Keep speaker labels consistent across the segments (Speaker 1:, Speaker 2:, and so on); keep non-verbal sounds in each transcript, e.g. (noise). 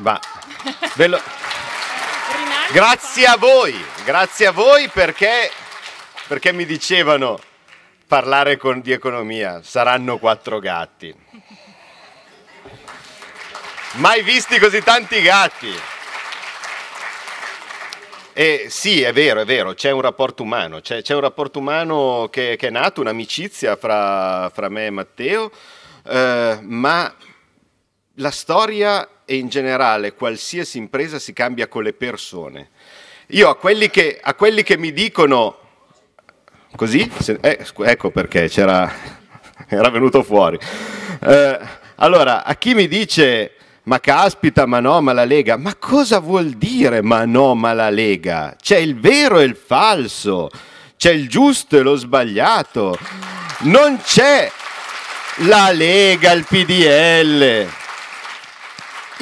Speaker 1: Ma ve grazie a voi, grazie a voi perché, perché mi dicevano parlare con, di economia, saranno quattro gatti. Mai visti così tanti gatti. E sì, è vero, è vero, c'è un rapporto umano, c'è, c'è un rapporto umano che, che, è nato, un'amicizia fra, fra me e Matteo, eh, ma la storia e in generale qualsiasi impresa si cambia con le persone. Io a quelli che, a quelli che mi dicono così, se, eh, ecco perché c'era, (laughs) era venuto fuori. Eh, allora, a chi mi dice ma caspita, ma no, ma la Lega, ma cosa vuol dire ma no, ma la Lega? C'è il vero e il falso, c'è il giusto e lo sbagliato, non c'è la Lega, il PDL.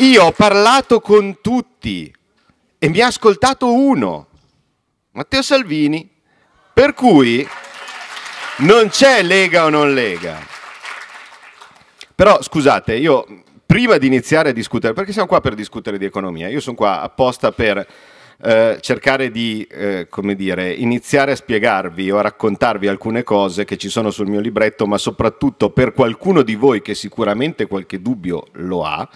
Speaker 1: Io ho parlato con tutti e mi ha ascoltato uno, Matteo Salvini. Per cui non c'è Lega o non Lega. Però scusate, io prima di iniziare a discutere, perché siamo qua per discutere di economia, io sono qua apposta per eh, cercare di, eh, come dire, iniziare a spiegarvi o a raccontarvi alcune cose che ci sono sul mio libretto, ma soprattutto per qualcuno di voi che sicuramente qualche dubbio lo ha,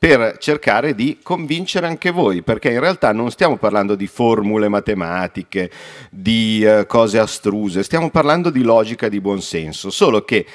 Speaker 1: per cercare di convincere anche voi, perché in realtà non stiamo parlando di formule matematiche, di eh, cose astruse, stiamo parlando di logica di buonsenso, solo che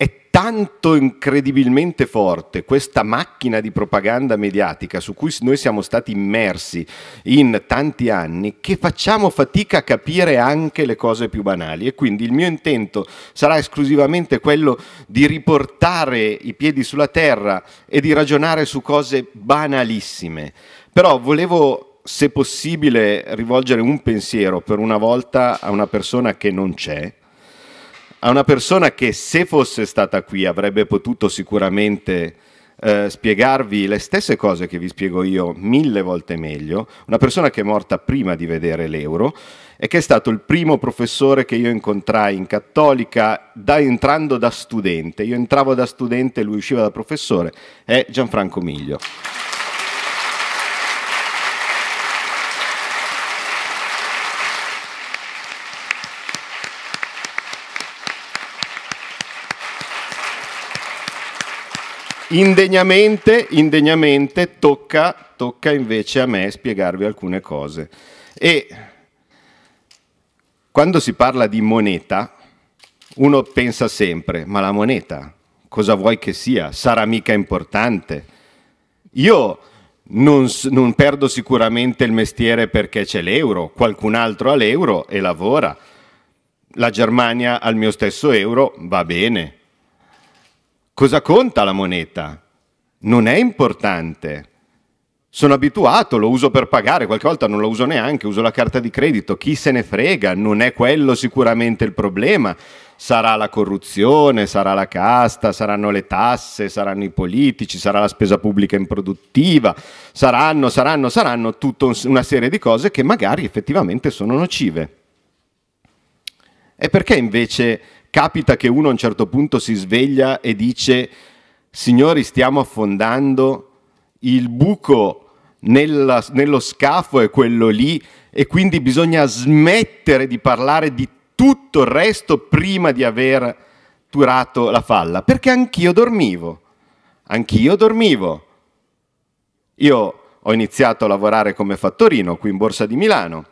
Speaker 1: è tanto incredibilmente forte questa macchina di propaganda mediatica su cui noi siamo stati immersi in tanti anni che facciamo fatica a capire anche le cose più banali e quindi il mio intento sarà esclusivamente quello di riportare i piedi sulla terra e di ragionare su cose banalissime. Però volevo se possibile rivolgere un pensiero per una volta a una persona che non c'è, a una persona che se fosse stata qui avrebbe potuto sicuramente eh, spiegarvi le stesse cose che vi spiego io mille volte meglio, una persona che è morta prima di vedere l'euro e che è stato il primo professore che io incontrai in cattolica da, entrando da studente, io entravo da studente e lui usciva da professore, è Gianfranco Miglio. Indegnamente, indegnamente tocca, tocca invece a me spiegarvi alcune cose. E quando si parla di moneta, uno pensa sempre, ma la moneta cosa vuoi che sia? Sarà mica importante? Io non, non, perdo sicuramente il mestiere perché c'è l'euro, qualcun altro ha l'euro e lavora. La Germania ha il mio stesso euro, va bene. Cosa conta la moneta? Non è importante. Sono abituato, lo uso per pagare, qualche volta non lo uso neanche, uso la carta di credito, chi se ne frega, non è quello sicuramente il problema. Sarà la corruzione, sarà la casta, saranno le tasse, saranno i politici, sarà la spesa pubblica improduttiva, saranno, saranno, saranno tutta una serie di cose che magari effettivamente sono nocive. E perché invece capita che uno a un certo punto si sveglia e dice, signori stiamo affondando, il buco nella, nello scafo è quello lì e quindi bisogna smettere di parlare di tutto il resto prima di aver turato la falla, perché anch'io dormivo, anch'io dormivo. Io ho iniziato a lavorare come fattorino qui in Borsa di Milano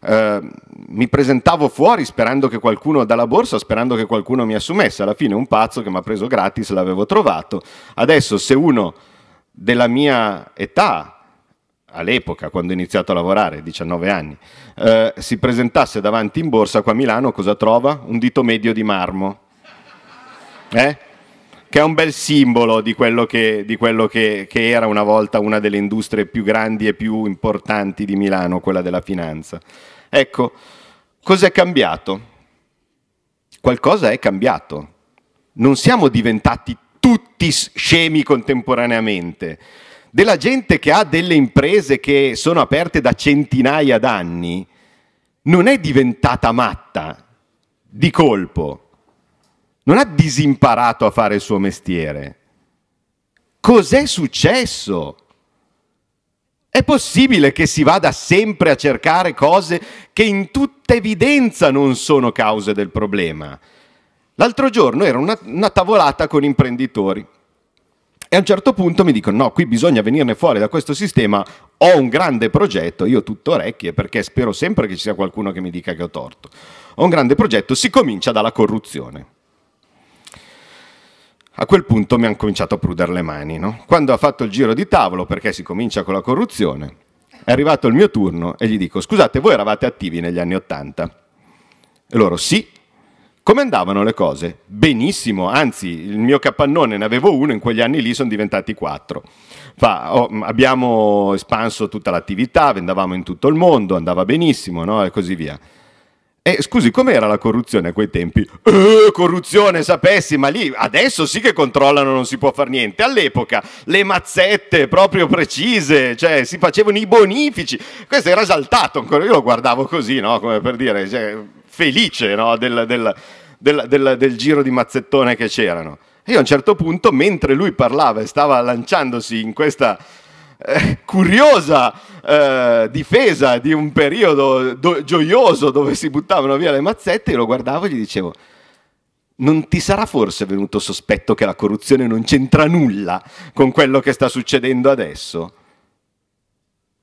Speaker 1: Ehm, mi presentavo fuori sperando che qualcuno dalla borsa, sperando che qualcuno mi assumesse. Alla fine un pazzo che mi ha preso gratis l'avevo trovato. Adesso se uno della mia età, all'epoca quando ho iniziato a lavorare, 19 anni, eh, si presentasse davanti in borsa qua a Milano, cosa trova? Un dito medio di marmo. Eh? che è un bel simbolo di quello, che, di quello che, che, era una volta una delle industrie più grandi e più importanti di Milano, quella della finanza. Ecco, cos'è cambiato? Qualcosa è cambiato. Non siamo diventati tutti scemi contemporaneamente. Della gente che ha delle imprese che sono aperte da centinaia d'anni, non è diventata matta di colpo non ha disimparato a fare il suo mestiere. Cos'è successo? È possibile che si vada sempre a cercare cose che in tutta evidenza non sono cause del problema. L'altro giorno era una, una tavolata con imprenditori e a un certo punto mi dicono no, qui bisogna venirne fuori da questo sistema, ho un grande progetto, io tutto orecchie perché spero sempre che ci sia qualcuno che mi dica che ho torto. Ho un grande progetto, si comincia dalla corruzione. A quel punto mi hanno cominciato a prudere le mani. No? Quando ha fatto il giro di tavolo, perché si comincia con la corruzione, è arrivato il mio turno e gli dico, scusate, voi eravate attivi negli anni Ottanta? E loro sì. Come andavano le cose? Benissimo, anzi il mio capannone ne avevo uno, in quegli anni lì sono diventati quattro. Fa, oh, abbiamo espanso tutta l'attività, vendavamo in tutto il mondo, andava benissimo no? e così via. Eh, scusi, com'era la corruzione a quei tempi? Eh, corruzione, sapessi, ma lì adesso sì che controllano, non si può fare niente. All'epoca le mazzette proprio precise, cioè si facevano i bonifici. Questo era esaltato ancora, io lo guardavo così, no? Come per dire, cioè, felice no? del, del, del, del giro di mazzettone che c'erano. E io a un certo punto, mentre lui parlava e stava lanciandosi in questa (laughs) curiosa eh, difesa di un periodo do- gioioso dove si buttavano via le mazzette, io lo guardavo e gli dicevo, non ti sarà forse venuto sospetto che la corruzione non c'entra nulla con quello che sta succedendo adesso?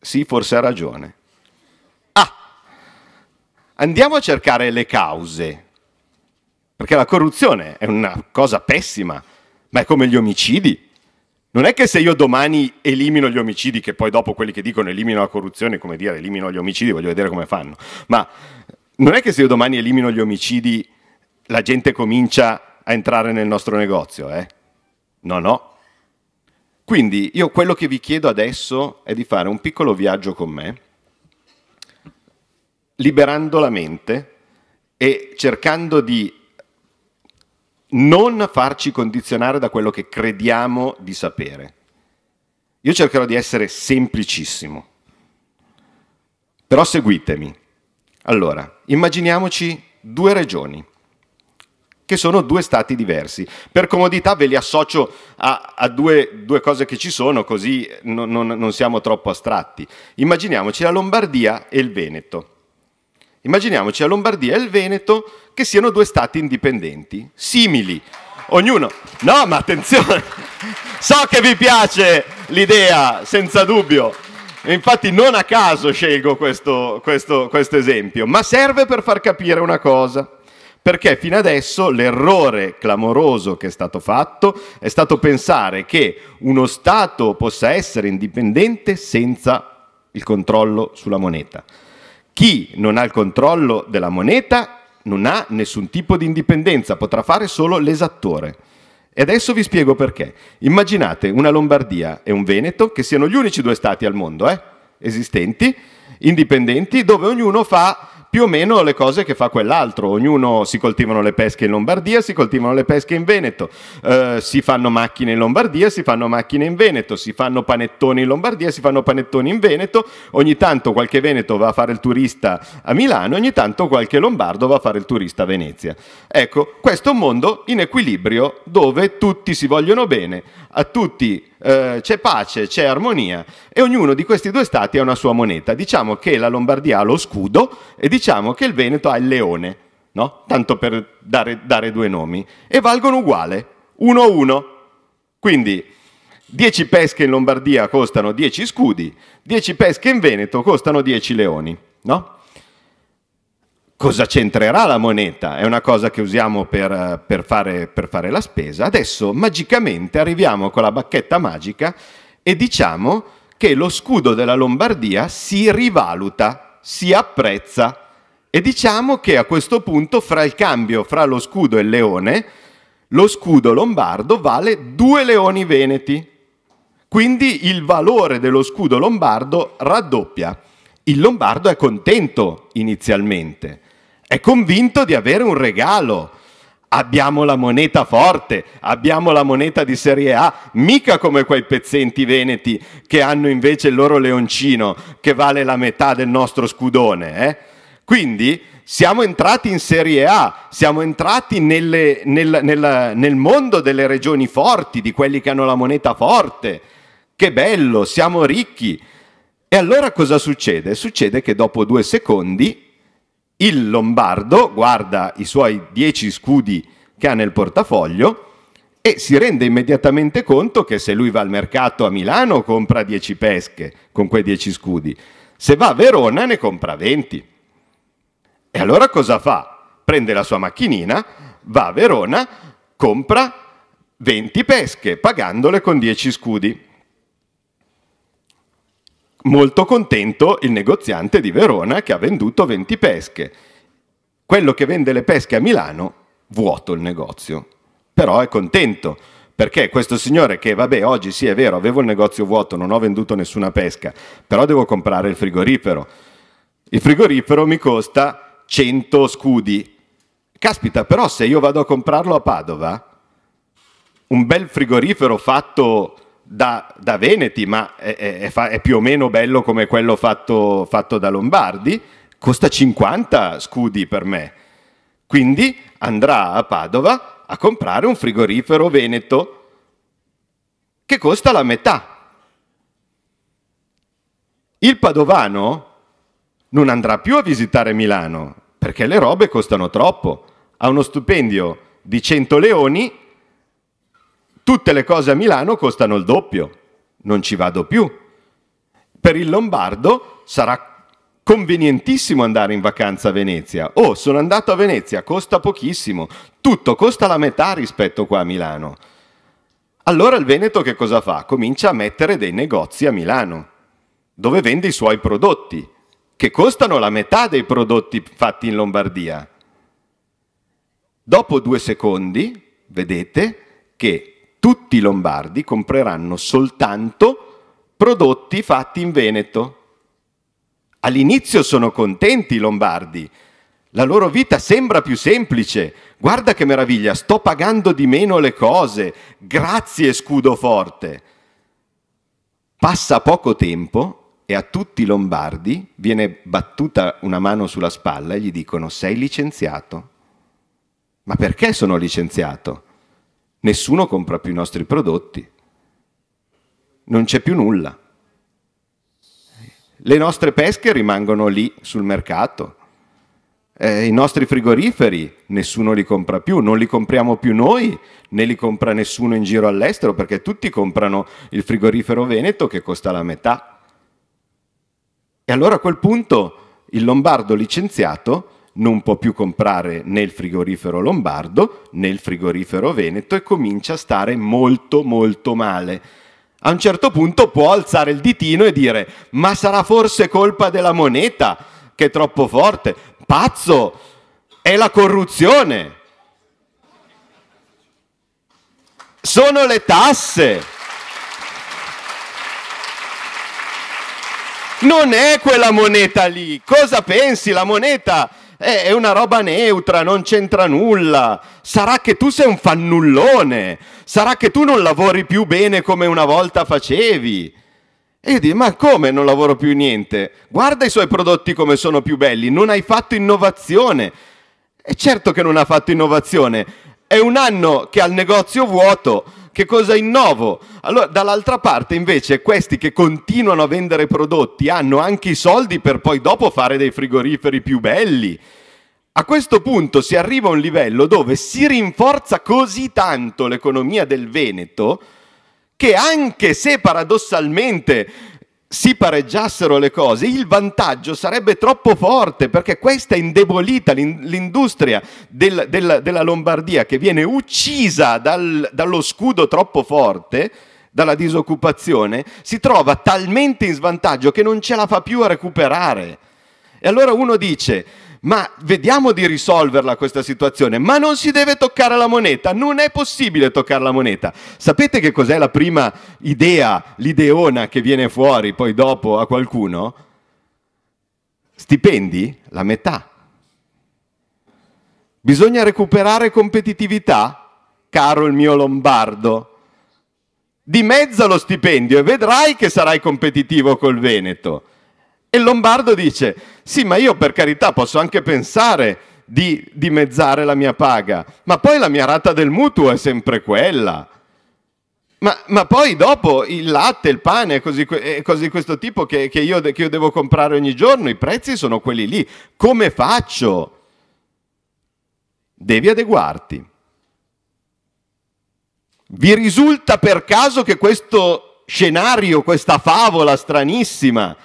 Speaker 1: Sì, forse ha ragione. Ah, andiamo a cercare le cause, perché la corruzione è una cosa pessima, ma è come gli omicidi, non è che se io domani elimino gli omicidi, che poi dopo quelli che dicono elimino la corruzione, come dire, elimino gli omicidi, voglio vedere come fanno, ma non è che se io domani elimino gli omicidi la gente comincia a entrare nel nostro negozio, eh? No, no. Quindi io quello che vi chiedo adesso è di fare un piccolo viaggio con me, liberando la mente e cercando di non farci condizionare da quello che crediamo di sapere. Io cercherò di essere semplicissimo, però seguitemi. Allora, immaginiamoci due regioni, che sono due stati diversi. Per comodità ve li associo a, a due, due, cose che ci sono, così non, non, non siamo troppo astratti. Immaginiamoci la Lombardia e il Veneto. Immaginiamoci la Lombardia e il Veneto che siano due stati indipendenti, simili. Ognuno. No, ma attenzione! (laughs) So che vi piace l'idea, senza dubbio. Infatti non a caso scelgo questo, questo, questo esempio, ma serve per far capire una cosa perché fino adesso l'errore clamoroso che è stato fatto è stato pensare che uno Stato possa essere indipendente senza il controllo sulla moneta. Chi non ha il controllo della moneta non ha nessun tipo di indipendenza, potrà fare solo l'esattore. E adesso vi spiego perché. Immaginate una Lombardia e un Veneto che siano gli unici due stati al mondo eh, esistenti, indipendenti, dove ognuno fa più o meno le cose che fa quell'altro. Ognuno si coltivano le pesche in Lombardia, si coltivano le pesche in Veneto, eh, si fanno macchine in Lombardia, si fanno macchine in Veneto, si fanno panettoni in Lombardia, si fanno panettoni in Veneto. Ogni tanto qualche veneto va a fare il turista a Milano, ogni tanto qualche lombardo va a fare il turista a Venezia. Ecco, questo è un mondo in equilibrio dove tutti si vogliono bene, a tutti eh, c'è pace, c'è armonia e ognuno di questi due stati ha una sua moneta. Diciamo che la Lombardia ha lo scudo e diciamo che il Veneto ha il leone, no? tanto per dare, dare due nomi, e valgono uguale, uno a uno. Quindi 10 pesche in Lombardia costano 10 scudi, 10 pesche in Veneto costano 10 leoni. No? cosa c'entrerà la moneta? È una cosa che usiamo per, per, fare, per fare la spesa. Adesso magicamente arriviamo con la bacchetta magica e diciamo che lo scudo della Lombardia si rivaluta, si apprezza. E diciamo che a questo punto, fra il cambio fra lo scudo e il leone, lo scudo lombardo vale due leoni veneti. Quindi il valore dello scudo lombardo raddoppia. Il lombardo è contento inizialmente, è convinto di avere un regalo. Abbiamo la moneta forte, abbiamo la moneta di Serie A, mica come quei pezzenti veneti che hanno invece il loro leoncino che vale la metà del nostro scudone. Eh? Quindi siamo entrati in Serie A, siamo entrati nelle, nel, nel, nel mondo delle regioni forti, di quelli che hanno la moneta forte. Che bello, siamo ricchi. E allora cosa succede? Succede che dopo due secondi il Lombardo guarda i suoi 10 scudi che ha nel portafoglio e si rende immediatamente conto che se lui va al mercato a Milano compra 10 pesche con quei 10 scudi, se va a Verona ne compra 20. E allora cosa fa? Prende la sua macchinina, va a Verona, compra 20 pesche pagandole con 10 scudi. Molto contento il negoziante di Verona che ha venduto 20 pesche. Quello che vende le pesche a Milano, vuoto il negozio. Però è contento perché questo signore che vabbè oggi sì è vero avevo il negozio vuoto non ho venduto nessuna pesca però devo comprare il frigorifero il frigorifero mi costa 100 scudi caspita però se io vado a comprarlo a Padova un bel frigorifero fatto da, da Veneti, ma è, è, è, più o meno bello come quello fatto, fatto da Lombardi, costa 50 scudi per me. Quindi andrà a Padova a comprare un frigorifero veneto che costa la metà. Il padovano non andrà più a visitare Milano perché le robe costano troppo. Ha uno stipendio di 100 leoni tutte le cose a Milano costano il doppio, non ci vado più. Per il lombardo sarà convenientissimo andare in vacanza a Venezia. Oh, sono andato a Venezia, costa pochissimo, tutto costa la metà rispetto qua a Milano. Allora il Veneto che cosa fa? Comincia a mettere dei negozi a Milano, dove vende i suoi prodotti, che costano la metà dei prodotti fatti in Lombardia. Dopo due secondi, vedete che tutti i lombardi compreranno soltanto prodotti fatti in Veneto. All'inizio sono contenti i lombardi, la loro vita sembra più semplice. Guarda che meraviglia, sto pagando di meno le cose. Grazie scudo forte. Passa poco tempo e a tutti i lombardi viene battuta una mano sulla spalla e gli dicono sei licenziato. Ma perché sono licenziato? nessuno compra più i nostri prodotti, non c'è più nulla. Le nostre pesche rimangono lì sul mercato, eh, i nostri frigoriferi nessuno li compra più, non li compriamo più noi, né li compra nessuno in giro all'estero, perché tutti comprano il frigorifero veneto che costa la metà. E allora a quel punto il lombardo licenziato non può più comprare né il frigorifero lombardo né il frigorifero veneto e comincia a stare molto molto male. A un certo punto può alzare il ditino e dire ma sarà forse colpa della moneta che è troppo forte? Pazzo! È la corruzione! Sono le tasse! Non è quella moneta lì! Cosa pensi? La moneta eh, è una roba neutra, non c'entra nulla. Sarà che tu sei un fannullone, sarà che tu non lavori più bene come una volta facevi. E io dico, ma come non lavoro più niente? Guarda i suoi prodotti come sono più belli, non hai fatto innovazione. E certo che non ha fatto innovazione. È un anno che ha il negozio vuoto, che cosa innovo? Allora, dall'altra parte invece questi che continuano a vendere prodotti hanno anche i soldi per poi dopo fare dei frigoriferi più belli. A questo punto si arriva a un livello dove si rinforza così tanto l'economia del Veneto che anche se paradossalmente si pareggiassero le cose, il vantaggio sarebbe troppo forte perché questa è indebolita l'industria del, della, della, Lombardia che viene uccisa dal, dallo scudo troppo forte, dalla disoccupazione, si trova talmente in svantaggio che non ce la fa più a recuperare. E allora uno dice, ma vediamo di risolverla questa situazione, ma non si deve toccare la moneta, non è possibile toccare la moneta. Sapete che cos'è la prima idea, l'ideona che viene fuori poi dopo a qualcuno? Stipendi? La metà. Bisogna recuperare competitività? Caro il mio Lombardo, dimezza lo stipendio e vedrai che sarai competitivo col Veneto. E il Lombardo dice, sì, ma io per carità posso anche pensare di dimezzare la mia paga, ma poi la mia rata del mutuo è sempre quella. Ma, ma poi dopo il latte, il pane, e cose di questo tipo che, che, io, che io devo comprare ogni giorno, i prezzi sono quelli lì. Come faccio? Devi adeguarti. Vi risulta per caso che questo scenario, questa favola stranissima,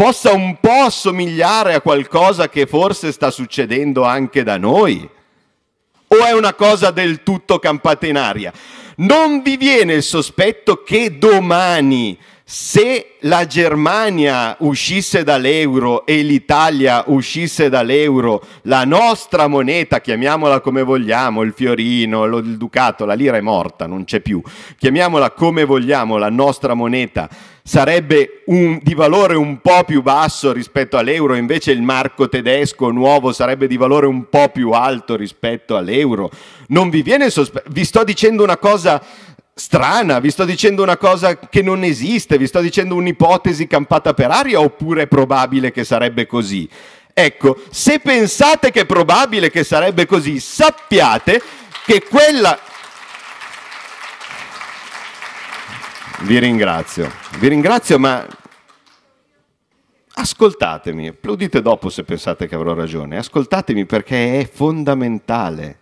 Speaker 1: possa un po' assomigliare a qualcosa che forse sta succedendo anche da noi? O è una cosa del tutto campata in aria? Non vi viene il sospetto che domani, se la Germania uscisse dall'euro e l'Italia uscisse dall'euro, la nostra moneta, chiamiamola come vogliamo, il fiorino, il ducato, la lira è morta, non c'è più, chiamiamola come vogliamo la nostra moneta, sarebbe un, di valore un po' più basso rispetto all'euro, invece il marco tedesco nuovo sarebbe di valore un po' più alto rispetto all'euro. Non vi viene sospetto, vi sto dicendo una cosa strana, vi sto dicendo una cosa che non esiste, vi sto dicendo un'ipotesi campata per aria oppure è probabile che sarebbe così? Ecco, se pensate che è probabile che sarebbe così, sappiate che quella Vi ringrazio, vi ringrazio, ma ascoltatemi, applaudite dopo se pensate che avrò ragione, ascoltatemi perché è fondamentale.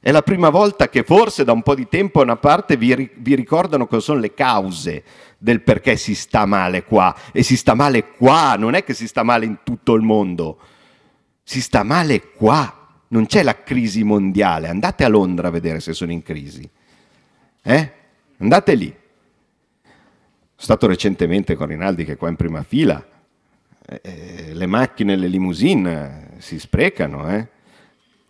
Speaker 1: È la prima volta che forse da un po' di tempo a una parte vi, vi, ricordano cosa sono le cause del perché si sta male qua. E si sta male qua, non è che si sta male in tutto il mondo. Si sta male qua. Non c'è la crisi mondiale. Andate a Londra a vedere se sono in crisi. Eh? Andate lì stato recentemente con Rinaldi che è qua in prima fila, eh, eh le macchine, e le limousine eh, si sprecano. Eh?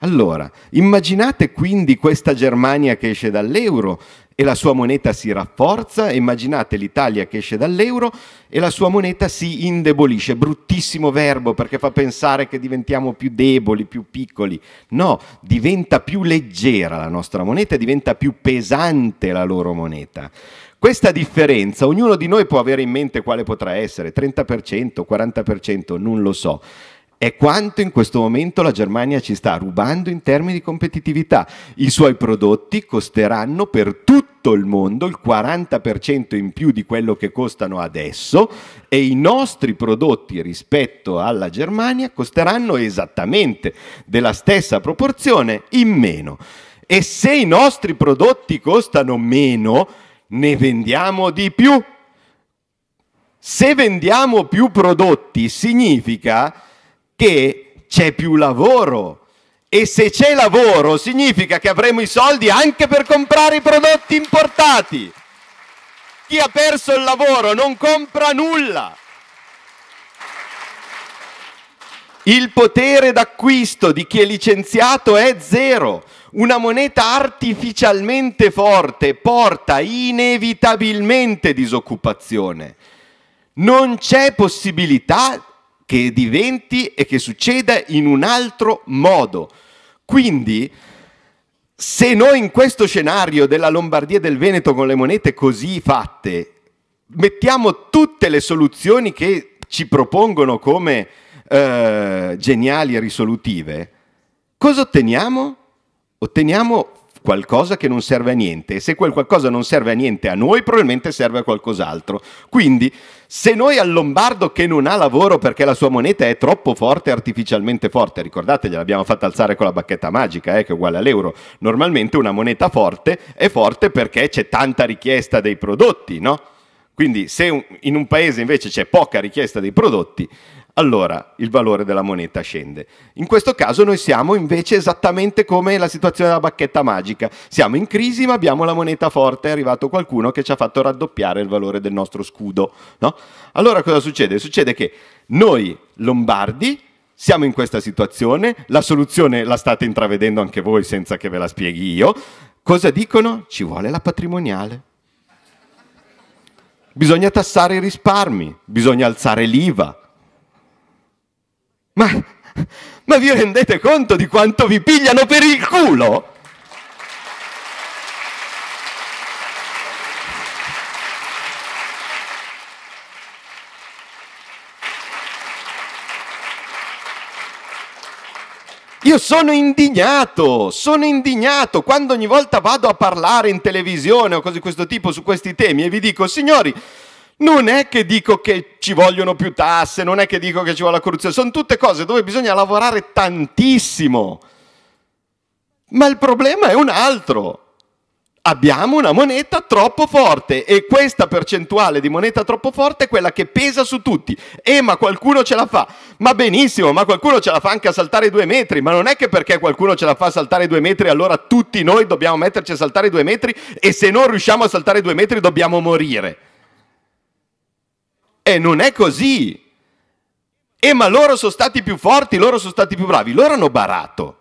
Speaker 1: Allora, immaginate quindi questa Germania che esce dall'euro e la sua moneta si rafforza, immaginate l'Italia che esce dall'euro e la sua moneta si indebolisce, bruttissimo verbo perché fa pensare che diventiamo più deboli, più piccoli, no, diventa più leggera la nostra moneta, diventa più pesante la loro moneta. Questa differenza, ognuno di noi può avere in mente quale potrà essere, 30%, 40%, non lo so è quanto in questo momento la Germania ci sta rubando in termini di competitività. I suoi prodotti costeranno per tutto il mondo il 40% in più di quello che costano adesso e i nostri prodotti rispetto alla Germania costeranno esattamente della stessa proporzione in meno. E se i nostri prodotti costano meno, ne vendiamo di più. Se vendiamo più prodotti significa che c'è più lavoro e se c'è lavoro significa che avremo i soldi anche per comprare i prodotti importati. Chi ha perso il lavoro non compra nulla. Il potere d'acquisto di chi è licenziato è zero. Una moneta artificialmente forte porta inevitabilmente disoccupazione. Non c'è possibilità che diventi e che succeda in un altro modo. Quindi, se noi in questo scenario della Lombardia e del Veneto con le monete così fatte, mettiamo tutte le soluzioni che ci propongono come eh, geniali e risolutive, cosa otteniamo? Otteniamo qualcosa che non serve a niente e se quel qualcosa non serve a niente a noi probabilmente serve a qualcos'altro. Quindi se noi al lombardo che non ha lavoro perché la sua moneta è troppo forte, artificialmente forte, ricordate gliel'abbiamo fatta alzare con la bacchetta magica eh, che è uguale all'euro, normalmente una moneta forte è forte perché c'è tanta richiesta dei prodotti, no? Quindi se in un paese invece c'è poca richiesta dei prodotti, allora il valore della moneta scende. In questo caso noi siamo invece esattamente come la situazione della bacchetta magica. Siamo in crisi ma abbiamo la moneta forte, è arrivato qualcuno che ci ha fatto raddoppiare il valore del nostro scudo. No? Allora cosa succede? Succede che noi lombardi siamo in questa situazione, la soluzione la state intravedendo anche voi senza che ve la spieghi io. Cosa dicono? Ci vuole la patrimoniale bisogna tassare i risparmi, bisogna alzare l'IVA, ma, ma vi rendete conto di quanto vi pigliano per il culo? Io sono indignato, sono indignato quando ogni volta vado a parlare in televisione o cose di questo tipo su questi temi e vi dico, signori, non è che dico che ci vogliono più tasse, non è che dico che ci vuole la corruzione, sono tutte cose dove bisogna lavorare tantissimo. Ma il problema è un altro. Abbiamo una moneta troppo forte e questa percentuale di moneta troppo forte è quella che pesa su tutti. E eh, ma qualcuno ce la fa. Ma benissimo, ma qualcuno ce la fa anche a saltare due metri. Ma non è che perché qualcuno ce la fa a saltare due metri, allora tutti noi dobbiamo metterci a saltare due metri e se non riusciamo a saltare due metri dobbiamo morire. E non è così. E ma loro sono stati più forti, loro sono stati più bravi, loro hanno barato.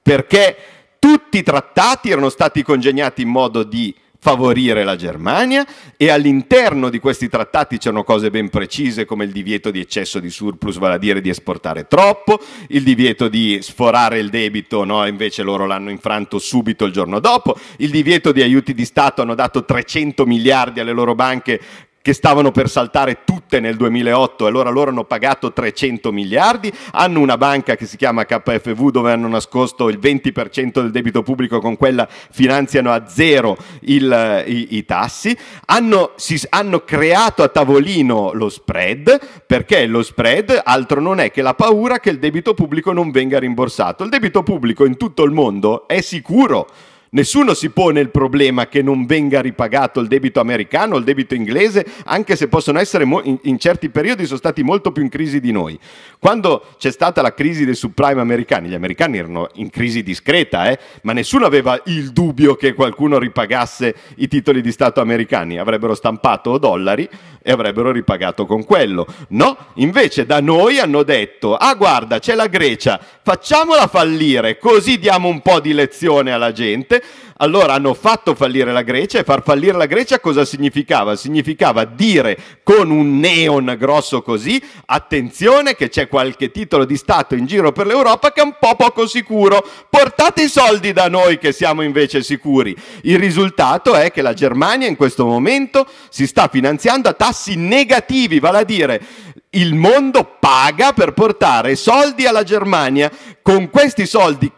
Speaker 1: Perché tutti i trattati erano stati congegnati in modo di favorire la Germania e all'interno di questi trattati c'erano cose ben precise come il divieto di eccesso di surplus, vale a dire di esportare troppo, il divieto di sforare il debito, no? invece loro l'hanno infranto subito il giorno dopo, il divieto di aiuti di Stato hanno dato 300 miliardi alle loro banche che stavano per saltare tutte nel 2008 e allora loro hanno pagato 300 miliardi, hanno una banca che si chiama KFV dove hanno nascosto il 20% del debito pubblico, con quella finanziano a zero il, i, i, tassi, hanno, si, hanno creato a tavolino lo spread, perché lo spread altro non è che la paura che il debito pubblico non venga rimborsato. Il debito pubblico in tutto il mondo è sicuro Nessuno si pone il problema che non venga ripagato il debito americano, il debito inglese, anche se possono essere mo- in, in, certi periodi sono stati molto più in crisi di noi. Quando c'è stata la crisi dei subprime americani, gli americani erano in crisi discreta, eh, ma nessuno aveva il dubbio che qualcuno ripagasse i titoli di Stato americani, avrebbero stampato dollari e avrebbero ripagato con quello. No, invece da noi hanno detto, ah guarda c'è la Grecia, facciamola fallire, così diamo un po' di lezione alla gente niente. Allora hanno fatto fallire la Grecia e far fallire la Grecia cosa significava? Significava dire con un neon grosso così, attenzione che c'è qualche titolo di Stato in giro per l'Europa che è un po' poco sicuro, portate i soldi da noi che siamo invece sicuri. Il risultato è che la Germania in questo momento si sta finanziando a tassi negativi, vale a dire il mondo paga per portare soldi alla Germania. Con questi soldi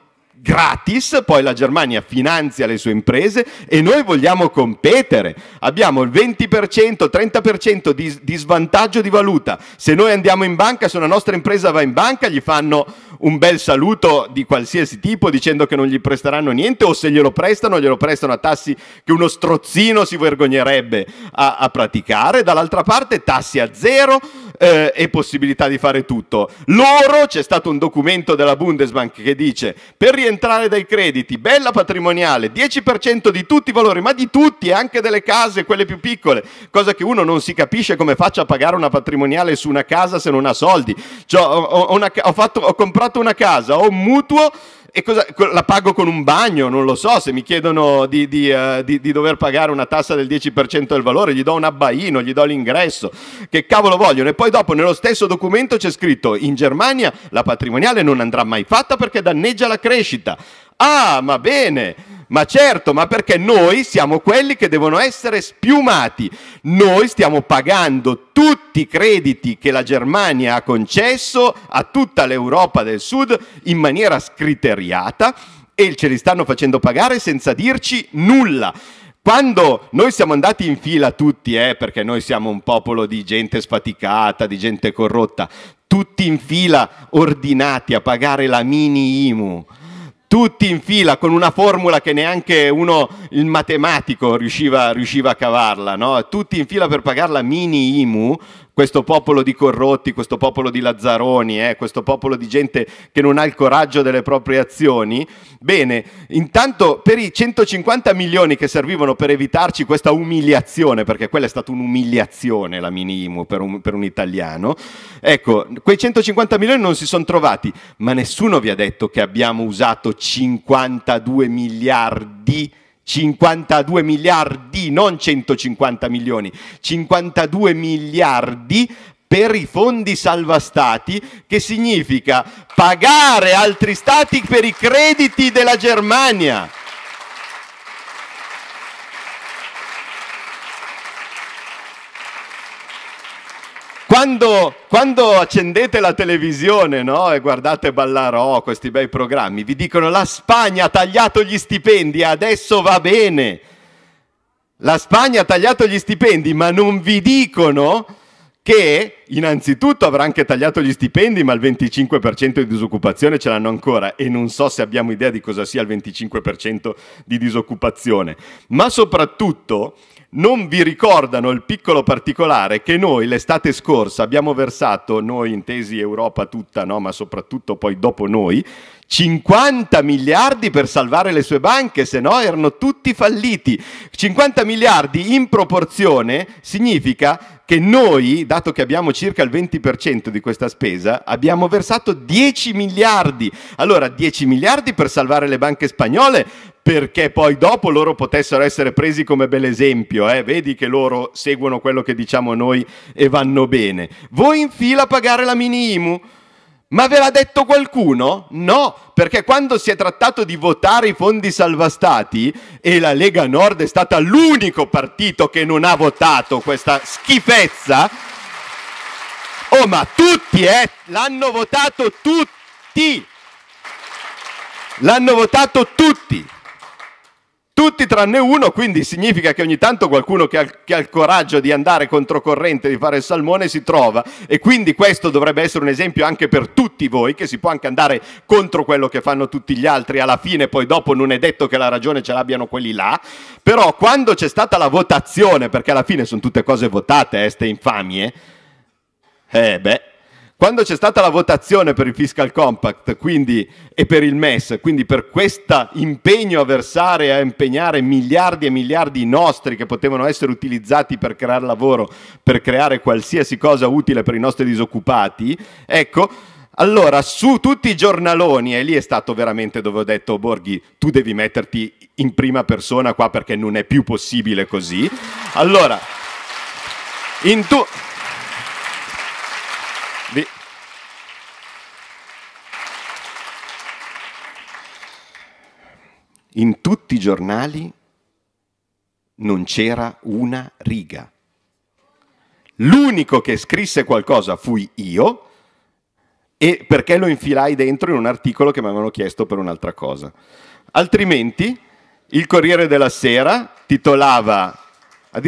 Speaker 1: gratis, poi la Germania finanzia le sue imprese e noi vogliamo competere. Abbiamo il 20%, 30% di, di, svantaggio di valuta. Se noi andiamo in banca, se una nostra impresa va in banca, gli fanno un bel saluto di qualsiasi tipo dicendo che non gli presteranno niente o se glielo prestano, glielo prestano a tassi che uno strozzino si vergognerebbe a, a praticare. Dall'altra parte tassi a zero eh, e possibilità di fare tutto. Loro, c'è stato un documento della Bundesbank che dice per rientrare dai crediti, bella patrimoniale, 10% di tutti i valori, ma di tutti, anche delle case, quelle più piccole, cosa che uno non si capisce come faccia a pagare una patrimoniale su una casa se non ha soldi. Cioè, ho, ho, una, ho, fatto, ho comprato una casa, ho un mutuo cosa, la pago con un bagno, non lo so, se mi chiedono di, di, uh, di, di dover pagare una tassa del 10% del valore, gli do un abbaino, gli do l'ingresso, che cavolo vogliono. E poi dopo nello stesso documento c'è scritto in Germania la patrimoniale non andrà mai fatta perché danneggia la crescita. Ah, ma bene! Ma certo, ma perché noi siamo quelli che devono essere spiumati. Noi stiamo pagando tutti i crediti che la Germania ha concesso a tutta l'Europa del Sud in maniera scriteriata e ce li stanno facendo pagare senza dirci nulla. Quando noi siamo andati in fila tutti, eh, perché noi siamo un popolo di gente sfaticata, di gente corrotta, tutti in fila ordinati a pagare la mini IMU, tutti in fila con una formula che neanche uno, il matematico, riusciva, riusciva a cavarla, no? tutti in fila per pagare la mini IMU, questo popolo di corrotti, questo popolo di lazzaroni, eh, questo popolo di gente che non ha il coraggio delle proprie azioni. Bene, intanto per i 150 milioni che servivano per evitarci questa umiliazione, perché quella è stata un'umiliazione la minimo per un, per un italiano, ecco, quei 150 milioni non si sono trovati, ma nessuno vi ha detto che abbiamo usato 52 miliardi di 52 miliardi, non 150 milioni, 52 miliardi per i fondi salva stati, che significa pagare altri stati per i crediti della Germania. Quando, quando, accendete la televisione no? e guardate Ballarò, questi bei programmi, vi dicono la Spagna ha tagliato gli stipendi, adesso va bene. La Spagna ha tagliato gli stipendi, ma non vi dicono che innanzitutto avrà anche tagliato gli stipendi, ma il 25% di disoccupazione ce l'hanno ancora e non so se abbiamo idea di cosa sia il 25% di disoccupazione, ma soprattutto non vi ricordano il piccolo particolare che noi l'estate scorsa abbiamo versato, noi intesi Europa tutta, no? ma soprattutto poi dopo noi, 50 miliardi per salvare le sue banche, se no erano tutti falliti. 50 miliardi in proporzione significa che noi, dato che abbiamo circa il 20% di questa spesa, abbiamo versato 10 miliardi. Allora, 10 miliardi per salvare le banche spagnole perché poi dopo loro potessero essere presi come bell'esempio, eh? vedi che loro seguono quello che diciamo noi e vanno bene. Voi in fila a pagare la mini IMU ma ve l'ha detto qualcuno? No, perché quando si è trattato di votare i fondi salva stati e la Lega Nord è stata l'unico partito che non ha votato questa schifezza, oh ma tutti, eh, l'hanno votato tutti, l'hanno votato tutti tutti tranne uno, quindi significa che ogni tanto qualcuno che ha, che ha, il coraggio di andare controcorrente, di fare il salmone, si trova. E quindi questo dovrebbe essere un esempio anche per tutti voi, che si può anche andare contro quello che fanno tutti gli altri, alla fine poi dopo non è detto che la ragione ce l'abbiano quelli là, però quando c'è stata la votazione, perché alla fine sono tutte cose votate, eh, ste infamie, eh beh, quando c'è stata la votazione per il fiscal compact quindi, e per il MES, quindi per questo impegno a versare e a impegnare miliardi e miliardi nostri che potevano essere utilizzati per creare lavoro, per creare qualsiasi cosa utile per i nostri disoccupati, ecco, allora, su tutti i giornaloni, e lì è stato veramente dove ho detto, oh, Borghi, tu devi metterti in prima persona qua perché non è più possibile così. Allora, in tu... In tutti i giornali non c'era una riga. L'unico che scrisse qualcosa fui io e perché lo infilai dentro in un articolo che mi avevano chiesto per un'altra cosa. Altrimenti il Corriere della Sera titolava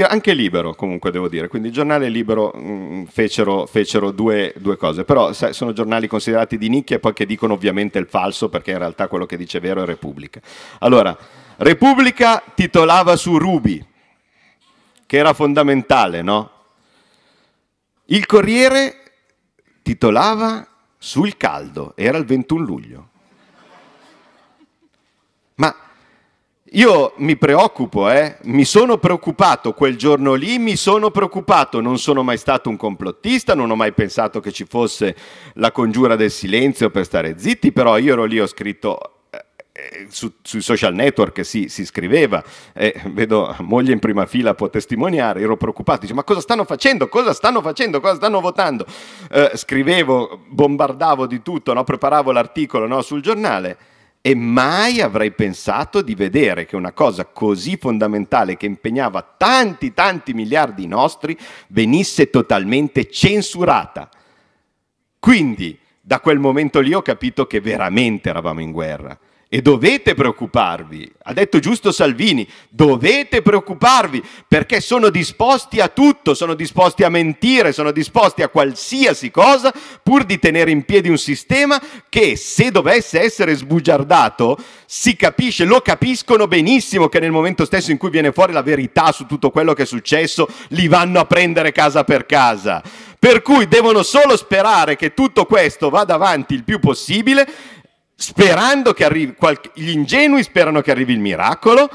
Speaker 1: anche libero comunque devo dire, quindi il giornale libero mh, mm, fecero, fecero due, due, cose, però sai, sono giornali considerati di nicchia e poi che dicono ovviamente il falso perché in realtà quello che dice vero è Repubblica. Allora, Repubblica titolava su Rubi, che era fondamentale, no? Il Corriere titolava sul caldo, era il 21 luglio. Io mi preoccupo, eh? mi sono preoccupato quel giorno lì, mi sono preoccupato, non sono mai stato un complottista, non ho mai pensato che ci fosse la congiura del silenzio per stare zitti, però io ero lì, ho scritto eh, su, sui social network sì, si scriveva, eh, vedo moglie in prima fila può testimoniare, ero preoccupato, dice ma cosa stanno facendo, cosa stanno facendo, cosa stanno votando? Eh, scrivevo, bombardavo di tutto, no? preparavo l'articolo no? sul giornale e mai avrei pensato di vedere che una cosa così fondamentale che impegnava tanti tanti miliardi nostri venisse totalmente censurata. Quindi da quel momento lì ho capito che veramente eravamo in guerra e dovete preoccuparvi. Ha detto giusto Salvini, dovete preoccuparvi perché sono disposti a tutto, sono disposti a mentire, sono disposti a qualsiasi cosa pur di tenere in piedi un sistema che se dovesse essere sbugiardato, si capisce, lo capiscono benissimo che nel momento stesso in cui viene fuori la verità su tutto quello che è successo, li vanno a prendere casa per casa. Per cui devono solo sperare che tutto questo vada avanti il più possibile sperando che arrivi, gli ingenui sperano che arrivi il miracolo,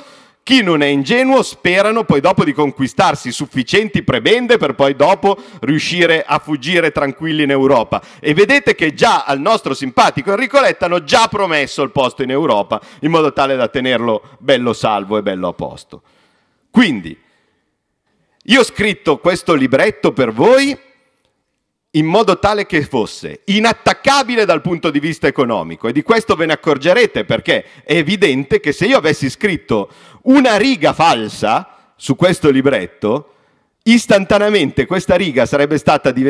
Speaker 1: chi non è ingenuo sperano poi dopo di conquistarsi sufficienti prebende per poi dopo riuscire a fuggire tranquilli in Europa. E vedete che già al nostro simpatico Enrico Letta hanno già promesso il posto in Europa in modo tale da tenerlo bello salvo e bello a posto. Quindi, io ho scritto questo libretto per voi in modo tale che fosse inattaccabile dal punto di vista economico e di questo ve ne accorgerete perché è evidente che se io avessi scritto una riga falsa su questo libretto, istantaneamente questa riga sarebbe stata di...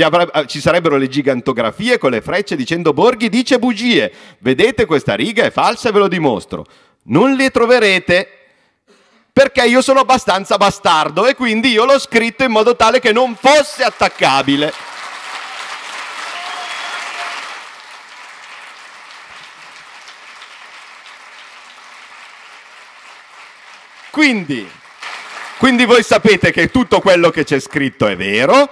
Speaker 1: avre... ci sarebbero le gigantografie con le frecce dicendo Borghi dice bugie, vedete questa riga è falsa e ve lo dimostro. Non le troverete perché io sono abbastanza bastardo e quindi io l'ho scritto in modo tale che non fosse attaccabile. Quindi, quindi voi sapete che tutto quello che c'è scritto è vero,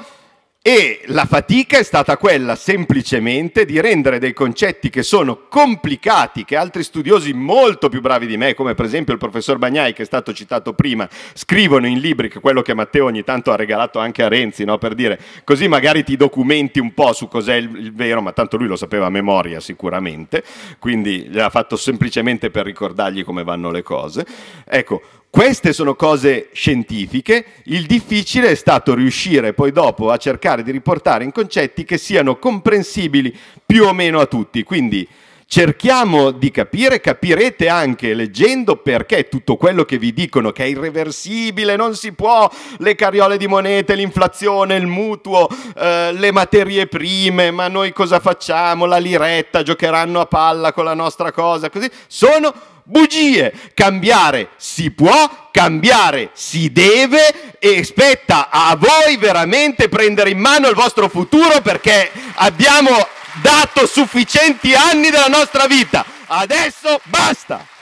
Speaker 1: e la fatica è stata quella semplicemente di rendere dei concetti che sono complicati, che altri studiosi molto più bravi di me, come per esempio il professor Bagnai che è stato citato prima, scrivono in libri, che quello che Matteo ogni tanto ha regalato anche a Renzi, no? per dire così magari ti documenti un po' su cos'è il, il vero, ma tanto lui lo sapeva a memoria sicuramente, quindi l'ha fatto semplicemente per ricordargli come vanno le cose. Ecco, queste sono cose scientifiche, il difficile è stato riuscire poi dopo a cercare di riportare in concetti che siano comprensibili più o meno a tutti. Quindi cerchiamo di capire, capirete anche leggendo perché tutto quello che vi dicono che è irreversibile, non si può, le carriole di monete, l'inflazione, il mutuo, eh, le materie prime, ma noi cosa facciamo? La liretta, giocheranno a palla con la nostra cosa, così sono bugie. Cambiare si può, cambiare si deve e spetta a voi veramente prendere in mano il vostro futuro perché abbiamo dato sufficienti anni della nostra vita. Adesso basta!